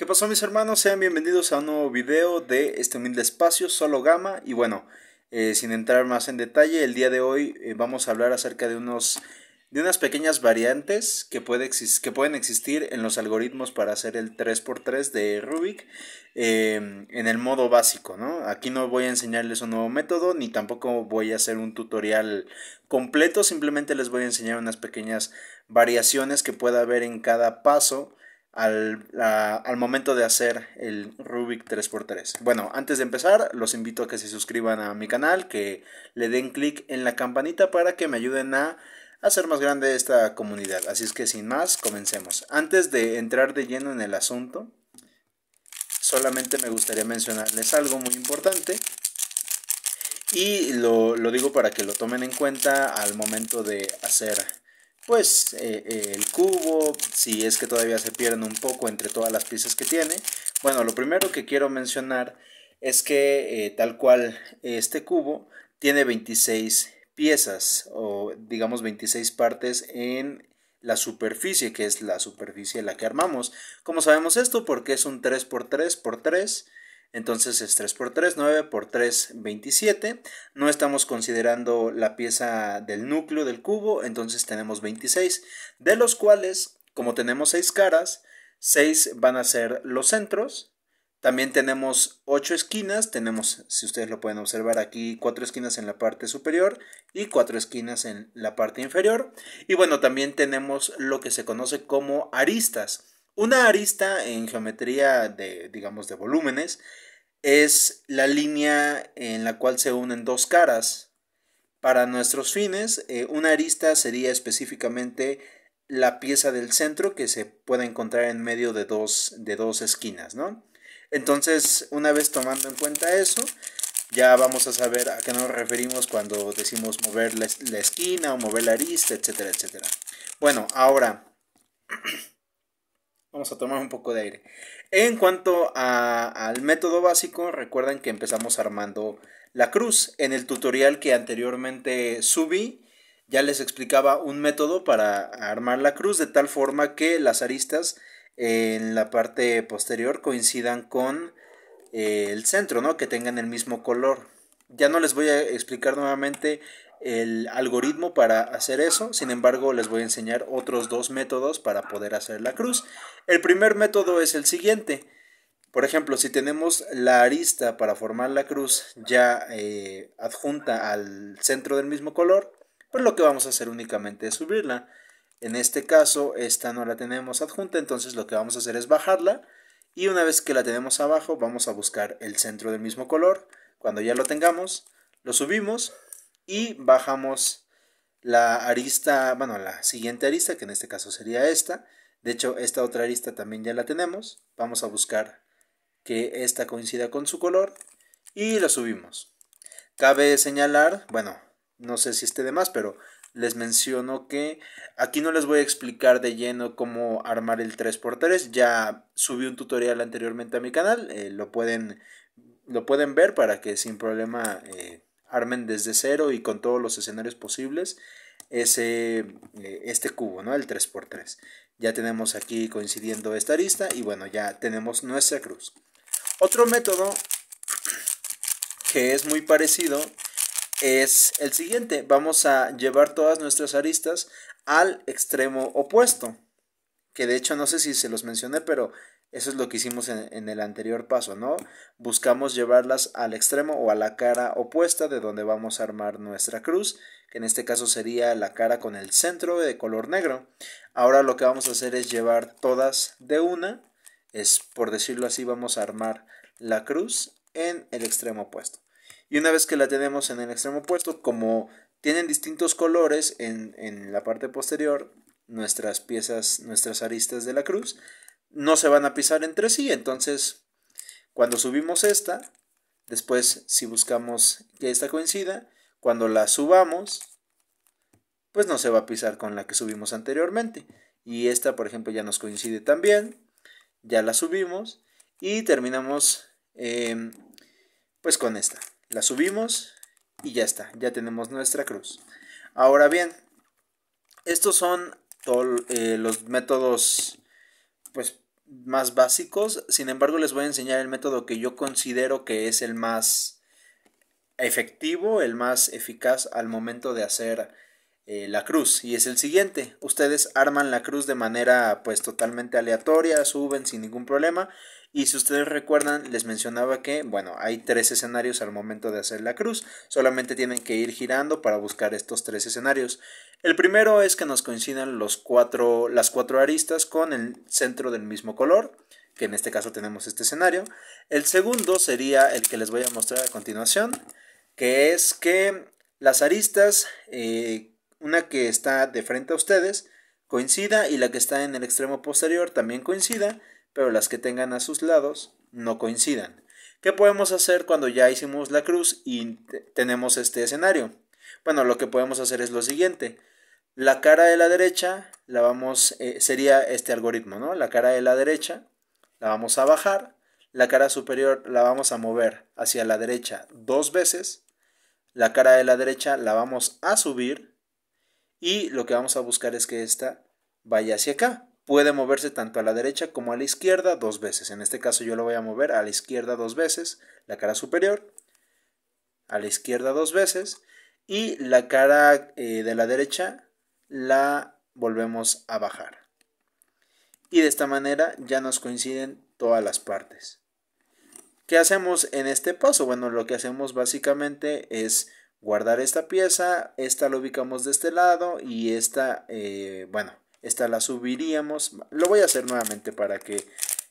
¿Qué pasó mis hermanos? Sean bienvenidos a un nuevo video de este humilde espacio, Solo Gama. Y bueno, eh, sin entrar más en detalle, el día de hoy eh, vamos a hablar acerca de, unos, de unas pequeñas variantes que, puede que pueden existir en los algoritmos para hacer el 3x3 de Rubik em, en el modo básico, ¿no? Aquí no voy a enseñarles un nuevo método, ni tampoco voy a hacer un tutorial completo, simplemente les voy a enseñar unas pequeñas variaciones que pueda haber en cada paso al, al, momento de hacer el Rubik 3x3. Bueno, antes de empezar, los invito a que se suscriban a mi canal, que le den clic en la campanita para que me ayuden a hacer más grande esta comunidad. Así es que sin más, comencemos. Antes de entrar de lleno en el asunto, solamente me gustaría mencionarles algo muy importante. Y lo, lo digo para que lo tomen en cuenta al momento de hacer pues eh, eh, el cubo, si es que todavía se pierden un poco entre todas las piezas que tiene. Bueno, lo primero que quiero mencionar es que eh, tal cual este cubo tiene 26 piezas o digamos 26 partes en la superficie, que es la superficie en la que armamos. ¿Cómo sabemos esto? Porque es un 3x3x3 entonces es 3 por 3, 9 por 3, 27. No estamos considerando la pieza del núcleo del cubo, entonces tenemos 26, de los cuales, como tenemos 6 caras, 6 van a ser los centros. También tenemos 8 esquinas, tenemos, si ustedes lo pueden observar aquí, 4 esquinas en la parte superior y 4 esquinas en la parte inferior. Y bueno, también tenemos lo que se conoce como aristas. Una arista en geometría de, digamos, de volúmenes es la línea en la cual se unen dos caras. Para nuestros fines, eh, una arista sería específicamente la pieza del centro que se puede encontrar en medio de dos, de dos esquinas, ¿no? Entonces, una vez tomando en cuenta eso, ya vamos a saber a qué nos referimos cuando decimos mover la, la esquina o mover la arista, etcétera, etcétera. Bueno, ahora... Vamos a tomar un poco de aire. En cuanto al método básico, recuerden que empezamos armando la cruz. En el tutorial que anteriormente subí, ya les explicaba un método para armar la cruz de tal forma que las aristas en la parte posterior coincidan con eh, el centro, ¿no? Que tengan el mismo color. Ya no les voy a explicar nuevamente el algoritmo para hacer eso. Sin embargo, les voy a enseñar otros dos métodos para poder hacer la cruz. El primer método es el siguiente. Por ejemplo, si tenemos la arista para formar la cruz ya eh, adjunta al centro del mismo color, pues lo que vamos a hacer únicamente es subirla. En este caso, esta no la tenemos adjunta, entonces lo que vamos a hacer es bajarla. Y una vez que la tenemos abajo, vamos a buscar el centro del mismo color. Cuando ya lo tengamos, lo subimos y bajamos la arista, bueno, la siguiente arista, que en este caso sería esta. De hecho, esta otra arista también ya la tenemos. Vamos a buscar que esta coincida con su color y lo subimos. Cabe señalar, bueno, no sé si esté de más, pero les menciono que aquí no les voy a explicar de lleno cómo armar el 3x3. Ya subí un tutorial anteriormente a mi canal, eh, lo, pueden, lo pueden ver para que sin problema... Eh, armen desde cero y con todos los escenarios posibles ese, eh, este cubo, ¿no? El 3x3. Ya tenemos aquí coincidiendo esta arista y bueno, ya tenemos nuestra cruz. Otro método que es muy parecido es el siguiente. Vamos a llevar todas nuestras aristas al extremo opuesto. Que de hecho no sé si se los mencioné, pero eso es lo que hicimos en, el anterior paso, ¿no? Buscamos llevarlas al extremo o a la cara opuesta de donde vamos a armar nuestra cruz, que en este caso sería la cara con el centro de color negro. Ahora lo que vamos a hacer es llevar todas de una, es por decirlo así, vamos a armar la cruz en el extremo opuesto. Y una vez que la tenemos en el extremo opuesto, como tienen distintos colores en la parte posterior, nuestras piezas, nuestras aristas de la cruz, no se van a pisar entre sí. Entonces, cuando subimos esta, después si buscamos que esta coincida, cuando la subamos, pues no se va a pisar con la que subimos anteriormente. Y esta, por ejemplo, ya nos coincide también. Ya la subimos y terminamos eh, pues con esta. La subimos y ya está, ya tenemos nuestra cruz. Ahora bien, estos son todos eh, los métodos pues más básicos, sin embargo les voy a enseñar el método que yo considero que es el más efectivo, el más eficaz al momento de hacer eh, la cruz y es el siguiente, ustedes arman la cruz de manera pues totalmente aleatoria, suben sin ningún problema, y si ustedes recuerdan, les mencionaba que, bueno, hay tres escenarios al momento de hacer la cruz. Solamente tienen que ir girando para buscar estos tres escenarios. El primero es que nos coincidan los cuatro, las cuatro aristas con el centro del mismo color, que en este caso tenemos este escenario. El segundo sería el que les voy a mostrar a continuación, que es que las aristas, eh, una que está de frente a ustedes, coincida y la que está en el extremo posterior también coincida pero las que tengan a sus lados no coincidan. ¿Qué podemos hacer cuando ya hicimos la cruz y tenemos este escenario? Bueno, lo que podemos hacer es lo siguiente. La cara de la derecha la vamos, eh, sería este algoritmo, ¿no? La cara de la derecha la vamos a bajar, la cara superior la vamos a mover hacia la derecha dos veces, la cara de la derecha la vamos a subir y lo que vamos a buscar es que esta vaya hacia acá puede moverse tanto a la derecha como a la izquierda dos veces. En este caso yo lo voy a mover a la izquierda dos veces, la cara superior, a la izquierda dos veces y la cara eh, de la derecha la volvemos a bajar. Y de esta manera ya nos coinciden todas las partes. ¿Qué hacemos en este paso? Bueno, lo que hacemos básicamente es guardar esta pieza, esta la ubicamos de este lado y esta, eh, bueno, esta la subiríamos. Lo voy a hacer nuevamente para que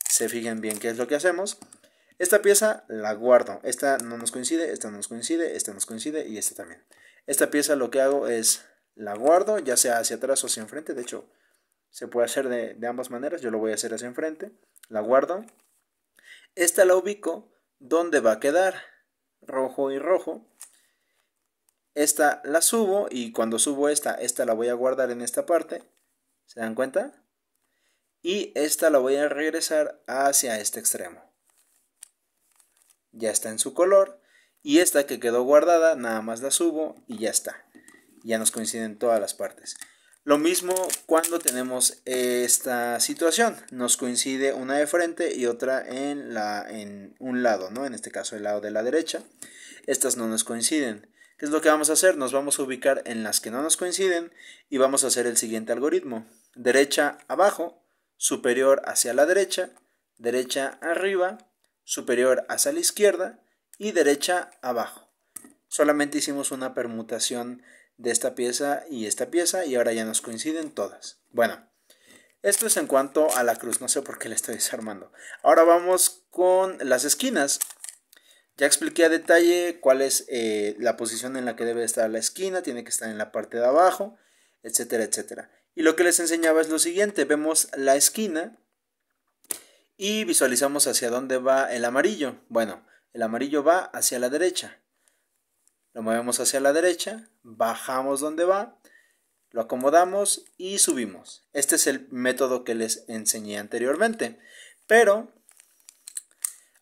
se fijen bien qué es lo que hacemos. Esta pieza la guardo. Esta no nos coincide, esta no nos coincide, esta nos coincide y esta también. Esta pieza lo que hago es la guardo, ya sea hacia atrás o hacia enfrente. De hecho, se puede hacer de, de ambas maneras. Yo lo voy a hacer hacia enfrente. La guardo. Esta la ubico. ¿Dónde va a quedar? Rojo y rojo. Esta la subo y cuando subo esta, esta la voy a guardar en esta parte. ¿Se dan cuenta? Y esta la voy a regresar hacia este extremo. Ya está en su color. Y esta que quedó guardada, nada más la subo y ya está. Ya nos coinciden todas las partes. Lo mismo cuando tenemos esta situación. Nos coincide una de frente y otra en, la, en un lado, ¿no? En este caso el lado de la derecha. Estas no nos coinciden. ¿Qué es lo que vamos a hacer? Nos vamos a ubicar en las que no nos coinciden y vamos a hacer el siguiente algoritmo derecha abajo, superior hacia la derecha, derecha arriba, superior hacia la izquierda y derecha abajo. Solamente hicimos una permutación de esta pieza y esta pieza y ahora ya nos coinciden todas. Bueno, esto es en cuanto a la cruz, no sé por qué la estoy desarmando. Ahora vamos con las esquinas. Ya expliqué a detalle cuál es eh, la posición en la que debe estar la esquina, tiene que estar en la parte de abajo, etcétera, etcétera. Y lo que les enseñaba es lo siguiente, vemos la esquina y visualizamos hacia dónde va el amarillo. Bueno, el amarillo va hacia la derecha. Lo movemos hacia la derecha, bajamos donde va, lo acomodamos y subimos. Este es el método que les enseñé anteriormente. Pero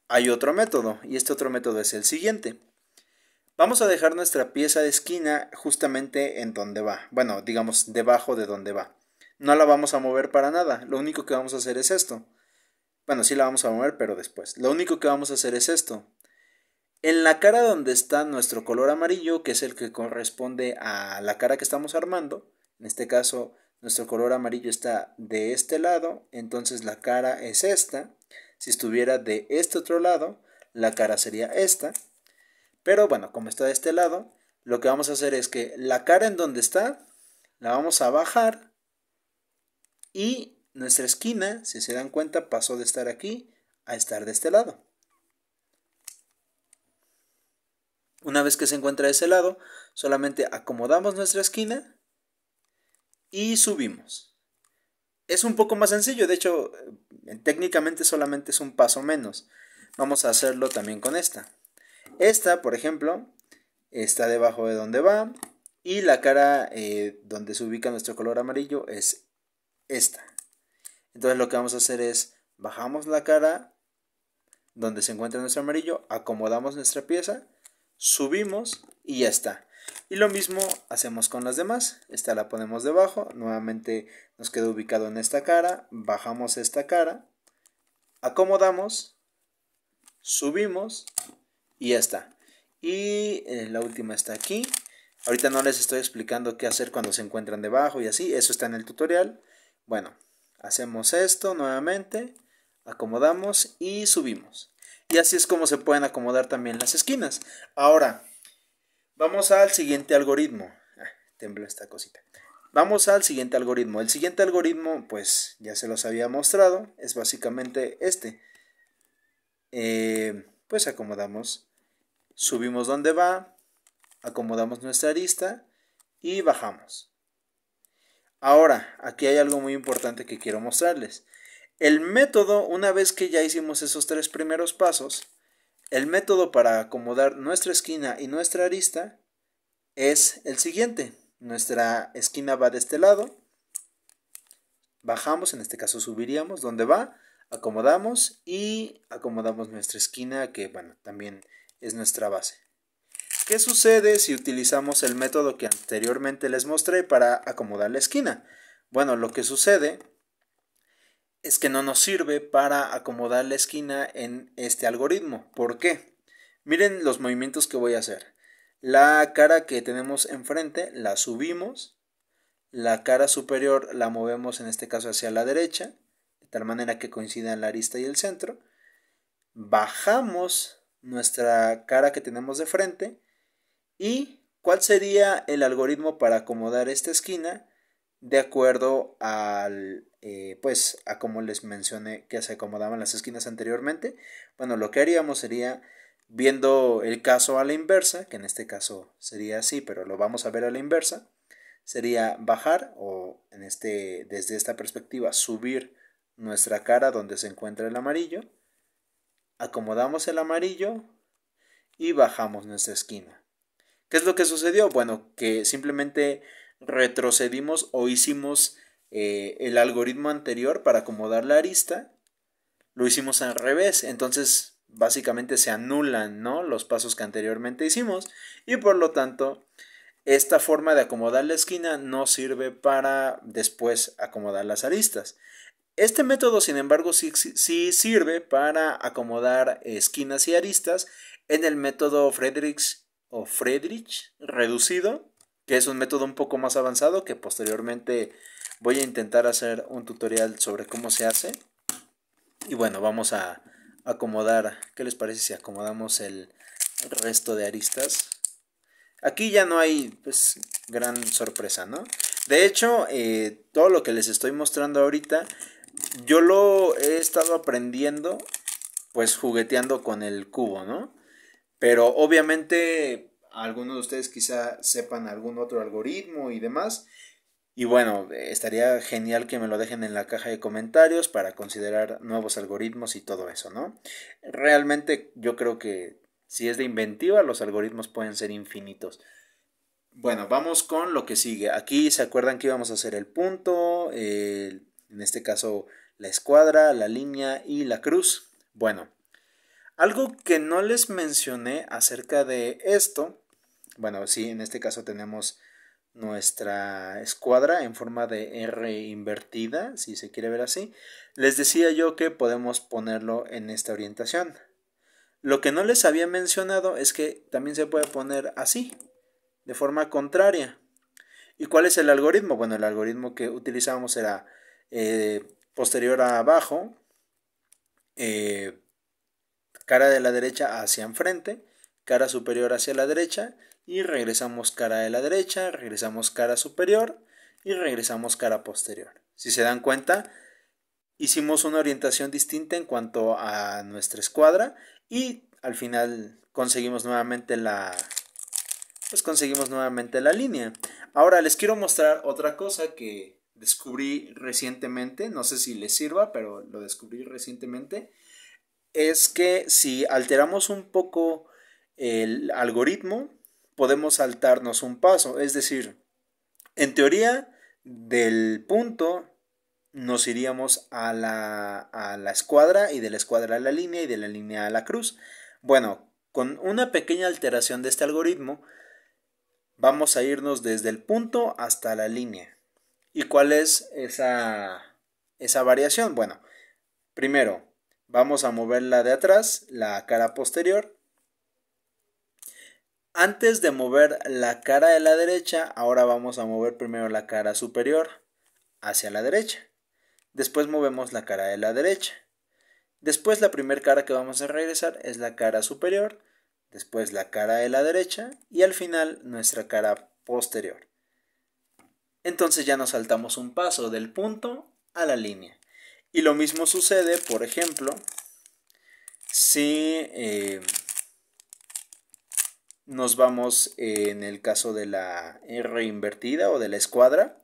hay otro método y este otro método es el siguiente. Vamos a dejar nuestra pieza de esquina justamente en donde va. Bueno, digamos debajo de donde va. No la vamos a mover para nada. Lo único que vamos a hacer es esto. Bueno, sí la vamos a mover, pero después. Lo único que vamos a hacer es esto. En la cara donde está nuestro color amarillo, que es el que corresponde a la cara que estamos armando, en este caso nuestro color amarillo está de este lado, entonces la cara es esta. Si estuviera de este otro lado, la cara sería esta. Pero bueno, como está de este lado, lo que vamos a hacer es que la cara en donde está, la vamos a bajar. Y nuestra esquina, si se dan cuenta, pasó de estar aquí a estar de este lado. Una vez que se encuentra de ese lado, solamente acomodamos nuestra esquina y subimos. Es un poco más sencillo, de hecho, eh, técnicamente solamente es un paso menos. Vamos a hacerlo también con esta. Esta, por ejemplo, está debajo de donde va y la cara eh, donde se ubica nuestro color amarillo es esta. Entonces lo que vamos a hacer es bajamos la cara donde se encuentra nuestro amarillo, acomodamos nuestra pieza, subimos y ya está. Y lo mismo hacemos con las demás. Esta la ponemos debajo, nuevamente nos queda ubicado en esta cara, bajamos esta cara, acomodamos, subimos y ya está. Y eh, la última está aquí. Ahorita no les estoy explicando qué hacer cuando se encuentran debajo y así. Eso está en el tutorial. Bueno, hacemos esto nuevamente. Acomodamos y subimos. Y así es como se pueden acomodar también las esquinas. Ahora, vamos al siguiente algoritmo. Ah, tembló esta cosita. Vamos al siguiente algoritmo. El siguiente algoritmo, pues ya se los había mostrado, es básicamente este. Eh, pues acomodamos subimos donde va, acomodamos nuestra arista y bajamos. Ahora, aquí hay algo muy importante que quiero mostrarles. El método, una vez que ya hicimos esos tres primeros pasos, el método para acomodar nuestra esquina y nuestra arista es el siguiente. Nuestra esquina va de este lado, bajamos, en este caso subiríamos, donde va, acomodamos y acomodamos nuestra esquina que, bueno, también es nuestra base. ¿Qué sucede si utilizamos el método que anteriormente les mostré para acomodar la esquina? Bueno, lo que sucede es que no nos sirve para acomodar la esquina en este algoritmo. ¿Por qué? Miren los movimientos que voy a hacer. La cara que tenemos enfrente la subimos, la cara superior la movemos en este caso hacia la derecha, de tal manera que coincidan la arista y el centro. Bajamos nuestra cara que tenemos de frente y cuál sería el algoritmo para acomodar esta esquina de acuerdo al eh, pues a como les mencioné que se acomodaban las esquinas anteriormente bueno lo que haríamos sería viendo el caso a la inversa que en este caso sería así pero lo vamos a ver a la inversa sería bajar o en este desde esta perspectiva subir nuestra cara donde se encuentra el amarillo acomodamos el amarillo y bajamos nuestra esquina. ¿Qué es lo que sucedió? Bueno, que simplemente retrocedimos o hicimos eh, el algoritmo anterior para acomodar la arista. Lo hicimos al revés. Entonces, básicamente se anulan ¿no? los pasos que anteriormente hicimos. Y por lo tanto, esta forma de acomodar la esquina no sirve para después acomodar las aristas. Este método, sin embargo, sí, sirve para acomodar esquinas y aristas en el método Friedrichs o Friedrich reducido, que es un método un poco más avanzado que posteriormente voy a intentar hacer un tutorial sobre cómo se hace. Y bueno, vamos a acomodar, ¿qué les parece si acomodamos el resto de aristas? Aquí ya no hay pues, gran sorpresa, ¿no? De hecho, eh, todo lo que les estoy mostrando ahorita yo lo he estado aprendiendo, pues jugueteando con el cubo, ¿no? Pero obviamente algunos de ustedes quizá sepan algún otro algoritmo y demás. Y bueno, estaría genial que me lo dejen en la caja de comentarios para considerar nuevos algoritmos y todo eso, ¿no? Realmente yo creo que si es de inventiva, los algoritmos pueden ser infinitos. Bueno, vamos con lo que sigue. Aquí se acuerdan que íbamos a hacer el punto, el en este caso la escuadra, la línea y la cruz. Bueno, algo que no les mencioné acerca de esto, bueno, sí, en este caso tenemos nuestra escuadra en forma de R invertida, si se quiere ver así. Les decía yo que podemos ponerlo en esta orientación. Lo que no les había mencionado es que también se puede poner así, de forma contraria. ¿Y cuál es el algoritmo? Bueno, el algoritmo que utilizábamos era eh, posterior a abajo, eh, cara de la derecha hacia enfrente, cara superior hacia la derecha y regresamos cara de la derecha, regresamos cara superior y regresamos cara posterior. Si se dan cuenta, hicimos una orientación distinta en cuanto a nuestra escuadra y al final conseguimos nuevamente la pues conseguimos nuevamente la línea. Ahora les quiero mostrar otra cosa que descubrí recientemente, no sé si les sirva, pero lo descubrí recientemente, es que si alteramos un poco el algoritmo, podemos saltarnos un paso. Es decir, en teoría, del punto nos iríamos a la, a la escuadra y de la escuadra a la línea y de la línea a la cruz. Bueno, con una pequeña alteración de este algoritmo, vamos a irnos desde el punto hasta la línea ¿Y cuál es esa, esa variación? Bueno, primero vamos a mover la de atrás, la cara posterior. Antes de mover la cara de la derecha, ahora vamos a mover primero la cara superior hacia la derecha. Después movemos la cara de la derecha. Después la primera cara que vamos a regresar es la cara superior, después la cara de la derecha y al final nuestra cara posterior entonces ya nos saltamos un paso del punto a la línea. Y lo mismo sucede, por ejemplo, si eh, nos vamos en el caso de la R invertida o de la escuadra.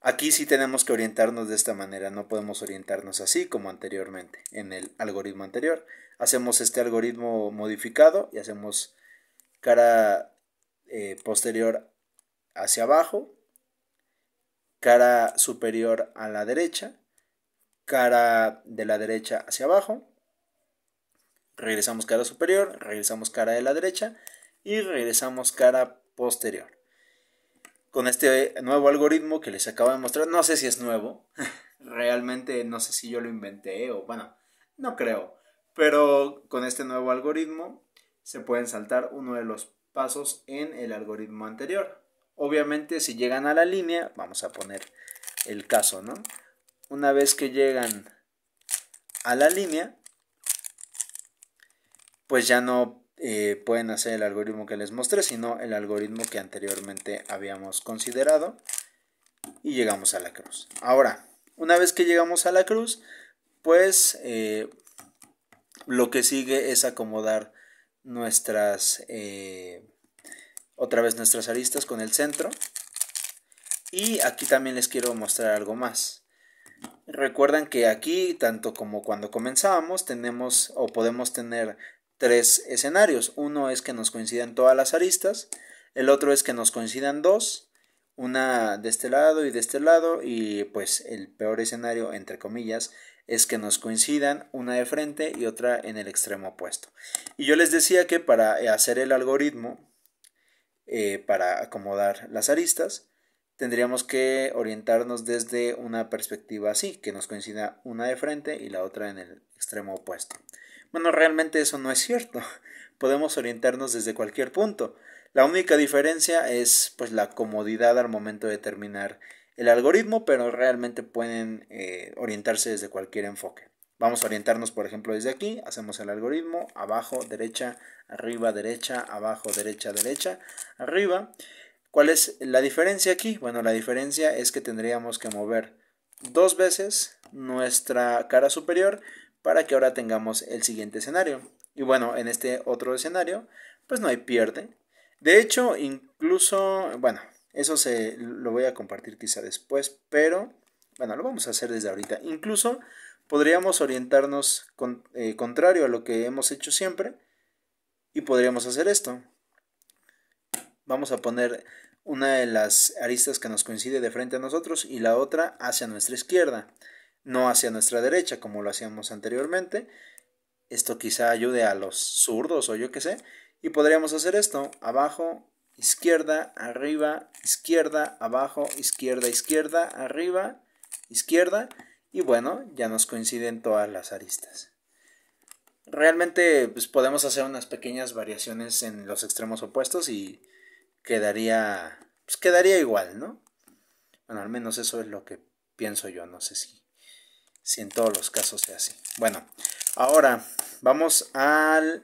Aquí sí tenemos que orientarnos de esta manera, no podemos orientarnos así como anteriormente en el algoritmo anterior. Hacemos este algoritmo modificado y hacemos cara eh, posterior hacia abajo cara superior a la derecha, cara de la derecha hacia abajo, regresamos cara superior, regresamos cara de la derecha y regresamos cara posterior. Con este nuevo algoritmo que les acabo de mostrar, no sé si es nuevo, realmente no sé si yo lo inventé o bueno, no creo, pero con este nuevo algoritmo se pueden saltar uno de los pasos en el algoritmo anterior. Obviamente si llegan a la línea, vamos a poner el caso, ¿no? Una vez que llegan a la línea, pues ya no eh, pueden hacer el algoritmo que les mostré, sino el algoritmo que anteriormente habíamos considerado y llegamos a la cruz. Ahora, una vez que llegamos a la cruz, pues eh, lo que sigue es acomodar nuestras... Eh, otra vez nuestras aristas con el centro. Y aquí también les quiero mostrar algo más. Recuerdan que aquí, tanto como cuando comenzábamos, tenemos o podemos tener tres escenarios. Uno es que nos coincidan todas las aristas, el otro es que nos coincidan dos, una de este lado y de este lado, y pues el peor escenario, entre comillas, es que nos coincidan una de frente y otra en el extremo opuesto. Y yo les decía que para hacer el algoritmo eh, para acomodar las aristas, tendríamos que orientarnos desde una perspectiva así, que nos coincida una de frente y la otra en el extremo opuesto. Bueno, realmente eso no es cierto. Podemos orientarnos desde cualquier punto. La única diferencia es pues la comodidad al momento de terminar el algoritmo, pero realmente pueden eh, orientarse desde cualquier enfoque. Vamos a orientarnos, por ejemplo, desde aquí. Hacemos el algoritmo. Abajo, derecha, arriba, derecha, abajo, derecha, derecha, arriba. ¿Cuál es la diferencia aquí? Bueno, la diferencia es que tendríamos que mover dos veces nuestra cara superior para que ahora tengamos el siguiente escenario. Y bueno, en este otro escenario, pues no hay pierde. De hecho, incluso, bueno, eso se lo voy a compartir quizá después, pero bueno, lo vamos a hacer desde ahorita. Incluso podríamos orientarnos con, eh, contrario a lo que hemos hecho siempre y podríamos hacer esto. Vamos a poner una de las aristas que nos coincide de frente a nosotros y la otra hacia nuestra izquierda, no hacia nuestra derecha como lo hacíamos anteriormente. Esto quizá ayude a los zurdos o yo qué sé. Y podríamos hacer esto, abajo, izquierda, arriba, izquierda, abajo, izquierda, izquierda, arriba, izquierda y bueno, ya nos coinciden todas las aristas. Realmente pues, podemos hacer unas pequeñas variaciones en los extremos opuestos y quedaría, pues, quedaría igual, ¿no? Bueno, al menos eso es lo que pienso yo, no sé si, si en todos los casos sea así. Bueno, ahora vamos al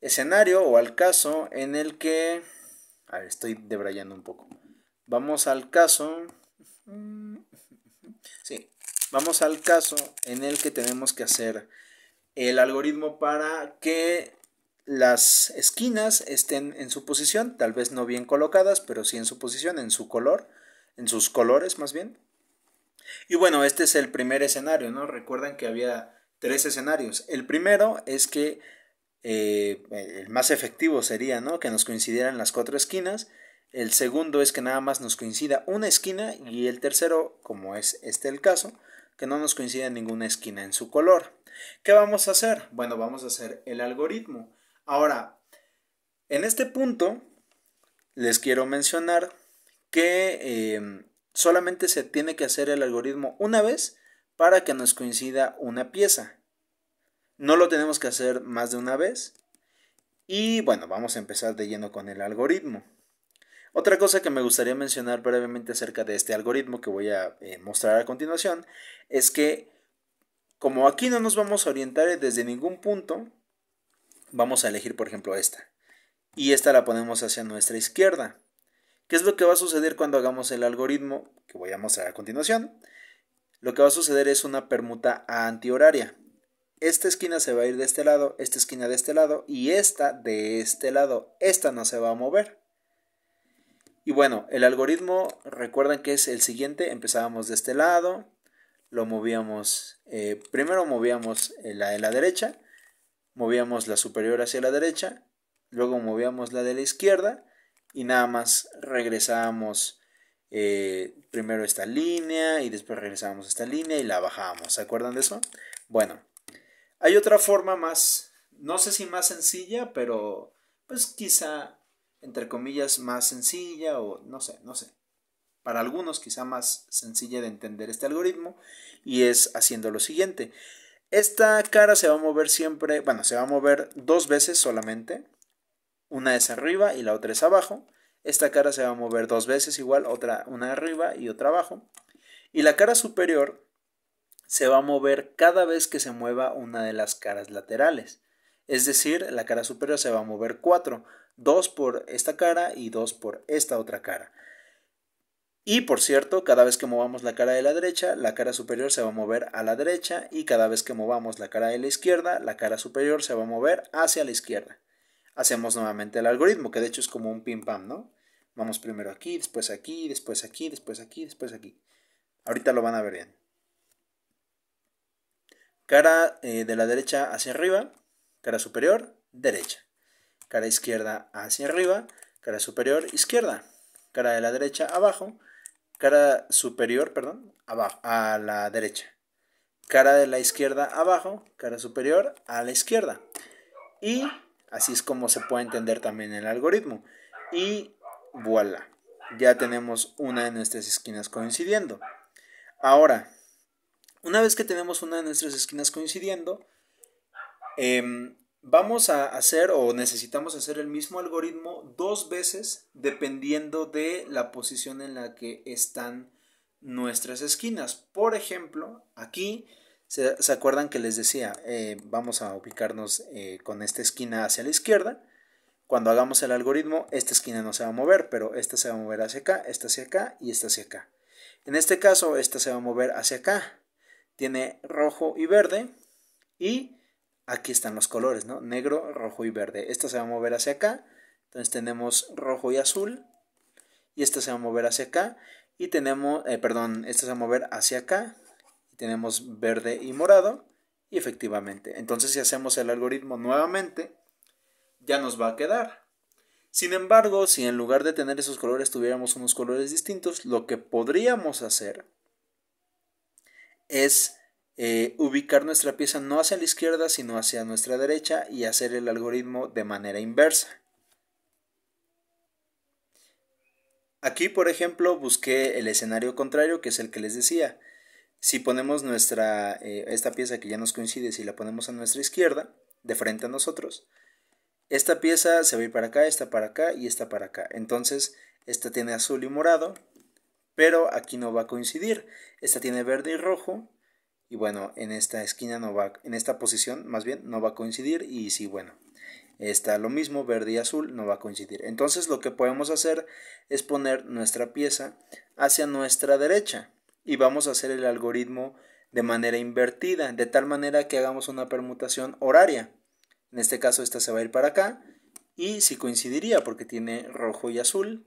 escenario o al caso en el que... A ver, estoy debrayando un poco. Vamos al caso... Sí, Vamos al caso en el que tenemos que hacer el algoritmo para que las esquinas estén en su posición, tal vez no bien colocadas, pero sí en su posición, en su color, en sus colores más bien. Y bueno, este es el primer escenario, ¿no? Recuerden que había tres escenarios. El primero es que eh, el más efectivo sería, ¿no? Que nos coincidieran las cuatro esquinas. El segundo es que nada más nos coincida una esquina y el tercero, como es este el caso, que no nos coincida ninguna esquina en su color. ¿Qué vamos a hacer? Bueno, vamos a hacer el algoritmo. Ahora, en este punto, les quiero mencionar que em, solamente se tiene que hacer el algoritmo una vez para que nos coincida una pieza. No lo tenemos que hacer más de una vez. Y bueno, vamos a empezar de lleno con el algoritmo. Otra cosa que me gustaría mencionar brevemente acerca de este algoritmo que voy a eh, mostrar a continuación es que como aquí no nos vamos a orientar desde ningún punto, vamos a elegir por ejemplo esta y esta la ponemos hacia nuestra izquierda. ¿Qué es lo que va a suceder cuando hagamos el algoritmo que voy a mostrar a continuación? Lo que va a suceder es una permuta antihoraria. Esta esquina se va a ir de este lado, esta esquina de este lado y esta de este lado. Esta no se va a mover. Y bueno, el algoritmo, recuerdan que es el siguiente, empezábamos de este lado, lo movíamos, eh, primero movíamos eh, la de la derecha, movíamos la superior hacia la derecha, luego movíamos la de la izquierda y nada más regresábamos eh, primero esta línea y después regresábamos esta línea y la bajábamos, ¿se acuerdan de eso? Bueno, hay otra forma más, no sé si más sencilla, pero pues quizá entre comillas, más sencilla o no sé, no sé. Para algunos quizá más sencilla de entender este algoritmo y es haciendo lo siguiente. Esta cara se va a mover siempre, bueno, se va a mover dos veces solamente. Una es arriba y la otra es abajo. Esta cara se va a mover dos veces igual, otra una arriba y otra abajo. Y la cara superior se va a mover cada vez que se mueva una de las caras laterales. Es decir, la cara superior se va a mover cuatro dos por esta cara y dos por esta otra cara. Y por cierto, cada vez que movamos la cara de la derecha, la cara superior se va a mover a la derecha y cada vez que movamos la cara de la izquierda, la cara superior se va a mover hacia la izquierda. Hacemos nuevamente el algoritmo, que de hecho es como un pim pam, ¿no? Vamos primero aquí, después aquí, después aquí, después aquí, después aquí. Ahorita lo van a ver bien. Cara eh, de la derecha hacia arriba, cara superior, derecha cara izquierda hacia arriba, cara superior izquierda, cara de la derecha abajo, cara superior, perdón, abajo, a la derecha, cara de la izquierda abajo, cara superior a la izquierda. Y así es como se puede entender también el algoritmo. Y voilà, ya tenemos una de nuestras esquinas coincidiendo. Ahora, una vez que tenemos una de nuestras esquinas coincidiendo, eh, vamos a hacer o necesitamos hacer el mismo algoritmo dos veces dependiendo de la posición en la que están nuestras esquinas. Por ejemplo, aquí se, acuerdan que les decía, eh, vamos a ubicarnos eh, con esta esquina hacia la izquierda. Cuando hagamos el algoritmo, esta esquina no se va a mover, pero esta se va a mover hacia acá, esta hacia acá y esta hacia acá. En este caso, esta se va a mover hacia acá. Tiene rojo y verde y aquí están los colores, ¿no? Negro, rojo y verde. Esta se va a mover hacia acá. Entonces tenemos rojo y azul. Y esta se va a mover hacia acá. Y tenemos, eh, perdón, esta se va a mover hacia acá. Y tenemos verde y morado. Y efectivamente, entonces si hacemos el algoritmo nuevamente, ya nos va a quedar. Sin embargo, si en lugar de tener esos colores tuviéramos unos colores distintos, lo que podríamos hacer es eh, ubicar nuestra pieza no hacia la izquierda, sino hacia nuestra derecha y hacer el algoritmo de manera inversa. Aquí, por ejemplo, busqué el escenario contrario, que es el que les decía. Si ponemos nuestra, eh, esta pieza que ya nos coincide, si la ponemos a nuestra izquierda, de frente a nosotros, esta pieza se va a ir para acá, esta para acá y esta para acá. Entonces, esta tiene azul y morado, pero aquí no va a coincidir. Esta tiene verde y rojo, y bueno, en esta esquina no va, en esta posición más bien no va a coincidir y sí, bueno, está lo mismo, verde y azul no va a coincidir. Entonces lo que podemos hacer es poner nuestra pieza hacia nuestra derecha y vamos a hacer el algoritmo de manera invertida, de tal manera que hagamos una permutación horaria. En este caso esta se va a ir para acá y si coincidiría porque tiene rojo y azul.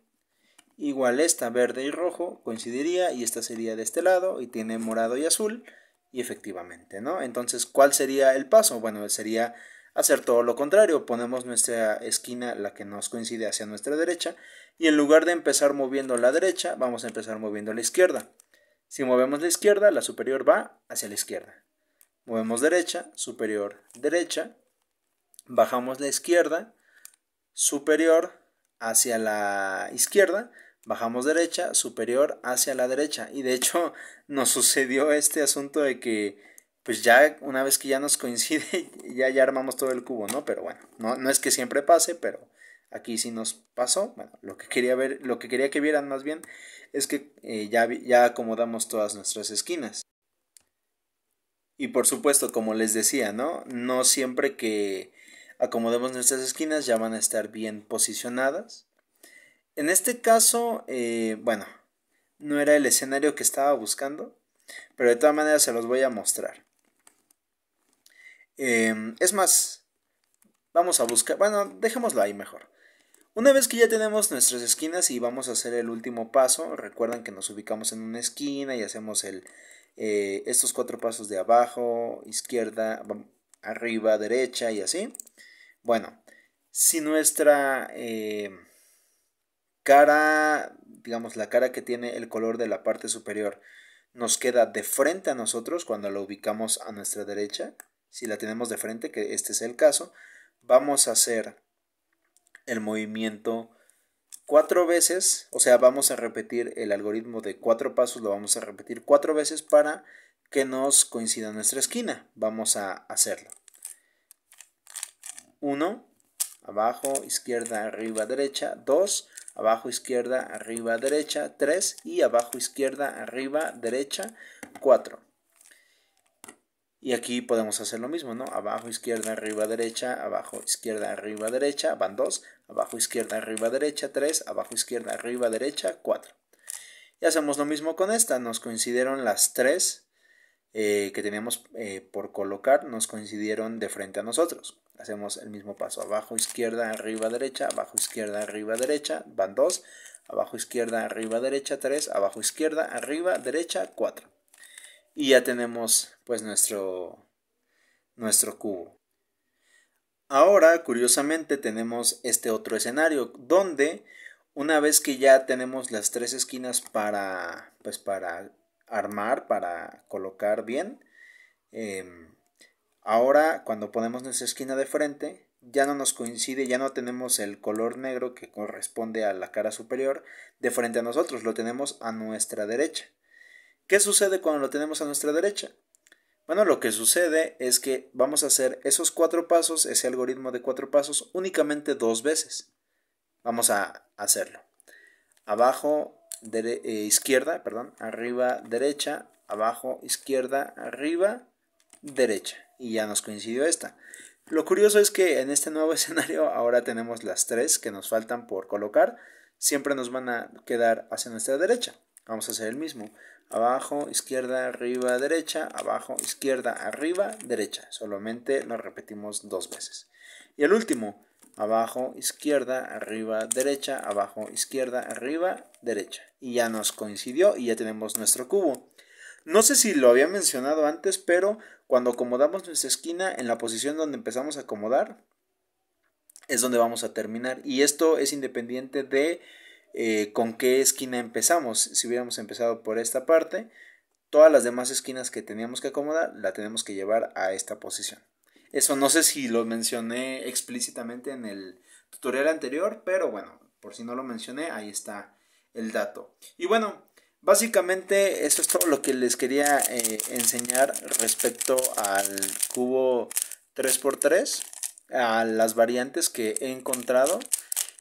Igual esta verde y rojo coincidiría y esta sería de este lado y tiene morado y azul y efectivamente, ¿no? Entonces, ¿cuál sería el paso? Bueno, sería hacer todo lo contrario, ponemos nuestra esquina, la que nos coincide hacia nuestra derecha, y en lugar de empezar moviendo la derecha, vamos a empezar moviendo la izquierda. Si movemos la izquierda, la superior va hacia la izquierda. Movemos derecha, superior, derecha, bajamos la izquierda, superior hacia la izquierda bajamos derecha, superior hacia la derecha. Y de hecho nos sucedió este asunto de que, pues ya una vez que ya nos coincide, ya, ya armamos todo el cubo, ¿no? Pero bueno, no, es que siempre pase, pero aquí sí nos pasó. Bueno, lo que quería ver, lo que quería que vieran más bien es que eh, ya, ya acomodamos todas nuestras esquinas. Y por supuesto, como les decía, ¿no? No siempre que acomodemos nuestras esquinas ya van a estar bien posicionadas en este caso, eh, bueno, no era el escenario que estaba buscando, pero de todas maneras se los voy a mostrar. Em, es más, vamos a buscar, bueno, dejémoslo ahí mejor. Una vez que ya tenemos nuestras esquinas y vamos a hacer el último paso, recuerdan que nos ubicamos en una esquina y hacemos el, eh, estos cuatro pasos de abajo, izquierda, arriba, derecha y así. Bueno, si nuestra... Eh, cara, digamos, la cara que tiene el color de la parte superior nos queda de frente a nosotros cuando la ubicamos a nuestra derecha, si la tenemos de frente, que este es el caso, vamos a hacer el movimiento cuatro veces, o sea, vamos a repetir el algoritmo de cuatro pasos, lo vamos a repetir cuatro veces para que nos coincida nuestra esquina. Vamos a hacerlo. Uno, abajo, izquierda, arriba, derecha. dos, abajo izquierda, arriba derecha 3 y abajo izquierda, arriba derecha 4. Y aquí podemos hacer lo mismo, ¿no? Abajo, izquierda, arriba, derecha, abajo, izquierda, arriba, derecha, van 2, abajo, izquierda, arriba, derecha, 3, abajo, izquierda, arriba, derecha, 4. Y hacemos lo mismo con esta, nos coincidieron las 3 eh, que teníamos eh, por colocar, nos coincidieron de frente a nosotros. Hacemos el mismo paso. Abajo, izquierda, arriba, derecha. Abajo, izquierda, arriba, derecha. Van dos, Abajo, izquierda, arriba, derecha. tres, Abajo, izquierda, arriba, derecha. cuatro. Y ya tenemos pues nuestro, nuestro cubo. Ahora, curiosamente, tenemos este otro escenario donde una vez que ya tenemos las tres esquinas para, pues para armar, para colocar bien, eh, Ahora, cuando ponemos nuestra esquina de frente, ya no nos coincide, ya no tenemos el color negro que corresponde a la cara superior de frente a nosotros, lo tenemos a nuestra derecha. ¿Qué sucede cuando lo tenemos a nuestra derecha? Bueno, lo que sucede es que vamos a hacer esos cuatro pasos, ese algoritmo de cuatro pasos, únicamente dos veces. Vamos a hacerlo. Abajo, eh, izquierda, perdón, arriba, derecha, abajo, izquierda, arriba, derecha y ya nos coincidió esta. Lo curioso es que en este nuevo escenario ahora tenemos las tres que nos faltan por colocar. Siempre nos van a quedar hacia nuestra derecha. Vamos a hacer el mismo. Abajo, izquierda, arriba, derecha. Abajo, izquierda, arriba, derecha. Solamente lo repetimos dos veces. Y el último. Abajo, izquierda, arriba, derecha. Abajo, izquierda, arriba, derecha. Y ya nos coincidió y ya tenemos nuestro cubo. No sé si lo había mencionado antes, pero cuando acomodamos nuestra esquina en la posición donde empezamos a acomodar, es donde vamos a terminar. Y esto es independiente de eh, con qué esquina empezamos. Si hubiéramos empezado por esta parte, todas las demás esquinas que teníamos que acomodar la tenemos que llevar a esta posición. Eso no sé si lo mencioné explícitamente en el tutorial anterior, pero bueno, por si no lo mencioné, ahí está el dato. Y bueno, Básicamente eso es todo lo que les quería eh, enseñar respecto al cubo 3x3, a las variantes que he encontrado.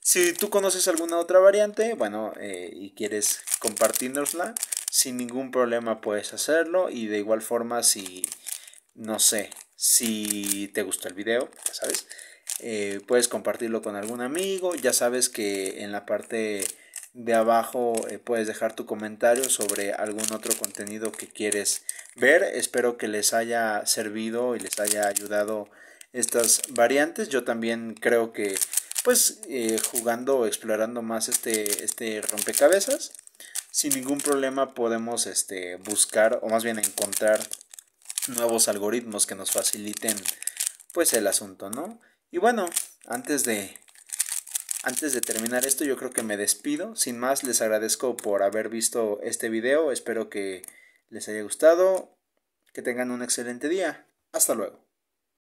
Si tú conoces alguna otra variante, bueno, eh, y quieres compartirnosla, sin ningún problema puedes hacerlo. Y de igual forma, si, no sé, si te gustó el video, ya sabes, eh, puedes compartirlo con algún amigo. Ya sabes que en la parte de abajo eh, puedes dejar tu comentario sobre algún otro contenido que quieres ver. Espero que les haya servido y les haya ayudado estas variantes. Yo también creo que pues eh, jugando, explorando más este, este rompecabezas, sin ningún problema podemos este, buscar o más bien encontrar nuevos algoritmos que nos faciliten pues el asunto, ¿no? Y bueno, antes de antes de terminar esto yo creo que me despido. Sin más, les agradezco por haber visto este video. Espero que les haya gustado. Que tengan un excelente día. Hasta luego.